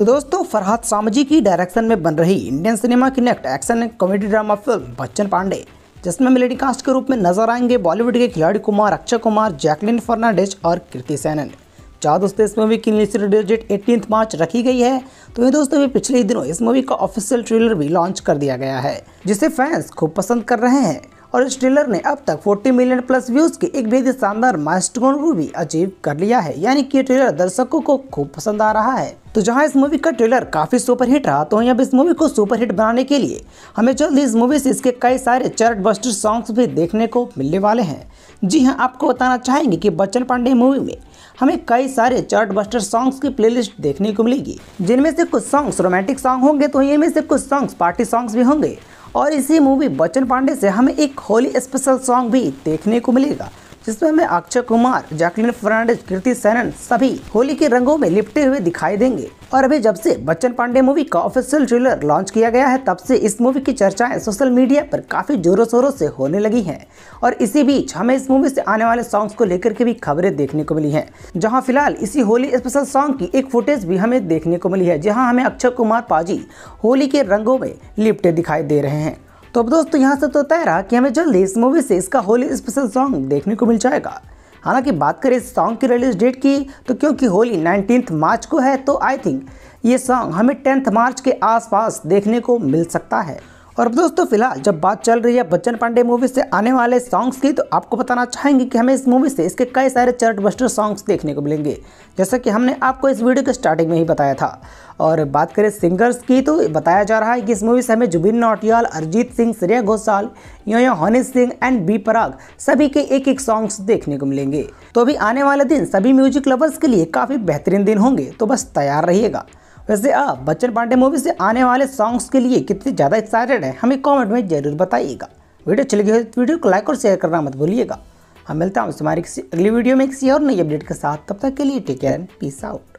तो दोस्तों फरहाद सामजी की डायरेक्शन में बन रही इंडियन सिनेमा की next action comedy drama film Bachchan Pandey जिसमें मिलेडी कास्ट के रूप में नजर आएंगे बॉलीवुड के खिलाड़ी कुमार अक्षय कुमार जैकलिन फर्नांडिस और कीर्ति सैनन जहाँ दोस्तों इस मूवी की रिलीज डेट एटीन मार्च रखी गई है तो ये दोस्तों पिछले ही दिनों इस मूवी का ऑफिशियल ट्रेलर भी लॉन्च कर दिया गया है जिसे फैंस खूब पसंद कर रहे हैं और इस ट्रेलर ने अब तक 40 मिलियन प्लस व्यूज के एक बेहद शानदार माइलस्टोन को भी अचीव कर लिया है यानी कि ट्रेलर दर्शकों को खूब पसंद आ रहा है तो जहां इस मूवी का ट्रेलर काफी सुपरहिट रहा तो अब इस मूवी को सुपरहिट बनाने के लिए हमें जल्द इस मूवी से इसके कई सारे चर्ट बस्टर सॉन्ग्स भी देखने को मिलने वाले हैं जी हाँ आपको बताना चाहेंगे कि बच्चन पांडे मूवी में हमें कई सारे चार्ट बस्टर सॉन्ग्स की प्लेलिस्ट देखने को मिलेगी जिनमें से कुछ सॉन्ग्स रोमांटिक सॉन्ग होंगे तो इनमें से कुछ सॉन्ग्स पार्टी सॉन्ग्स भी होंगे और इसी मूवी बच्चन पांडे से हमें एक होली स्पेशल सॉन्ग भी देखने को मिलेगा जिसमें हमें अक्षय कुमार जैकलिन फर्नांडिस कीर्ति सैनन सभी होली के रंगों में लिपटे हुए दिखाई देंगे और अभी जब से बच्चन पांडे मूवी का ऑफिशियल ट्रेलर लॉन्च किया गया है तब से इस मूवी की चर्चाएं सोशल मीडिया पर काफी जोरों शोरों से होने लगी हैं और इसी बीच हमें इस मूवी से आने वाले सॉन्ग्स को लेकर के भी खबरें देखने को मिली हैं जहां फिलहाल इसी होली स्पेशल सॉन्ग की एक फुटेज भी हमें देखने को मिली है जहाँ हमें अक्षय कुमार पाजी होली के रंगों में लिपटे दिखाई दे रहे हैं तो अब दोस्तों यहाँ से तो तय रहा कि हमें जल्द ही इस मूवी से इसका होली स्पेशल सॉन्ग देखने को मिल जाएगा हालांकि बात करें इस सॉन्ग की रिलीज डेट की तो क्योंकि होली नाइनटीन मार्च को है तो आई थिंक ये सॉन्ग हमें टेंथ मार्च के आसपास देखने को मिल सकता है और अब दोस्तों फिलहाल जब बात चल रही है बच्चन पांडे मूवी से आने वाले सॉन्ग्स की तो आपको बताना चाहेंगे कि हमें इस मूवी से इसके कई सारे चर्ट बस्टर सॉन्ग्स देखने को मिलेंगे जैसा कि हमने आपको इस वीडियो के स्टार्टिंग में ही बताया था और बात करें सिंगर्स की तो बताया जा रहा है कि इस मूवी से हमें Jubin Nautiyal Arijit Singh Shreya Ghoshal Yo Yo Honey Singh and B Praak सभी के एक एक सॉन्ग्स देखने को मिलेंगे तो अभी आने वाले दिन सभी म्यूजिक लवर्स के लिए काफ़ी बेहतरीन दिन होंगे तो बस तैयार रहिएगा वैसे आप बच्चन पांडे मूवी से आने वाले सॉन्ग्स के लिए कितने ज़्यादा एक्साइटेड हैं हमें कमेंट में जरूर बताइएगा वीडियो चली गई तो वीडियो को लाइक और शेयर करना मत भूलिएगा हम मिलता हूँ हमारी किसी अगली वीडियो में किसी और नई अपडेट के साथ तब तक के लिए टेक केयर पीस आउट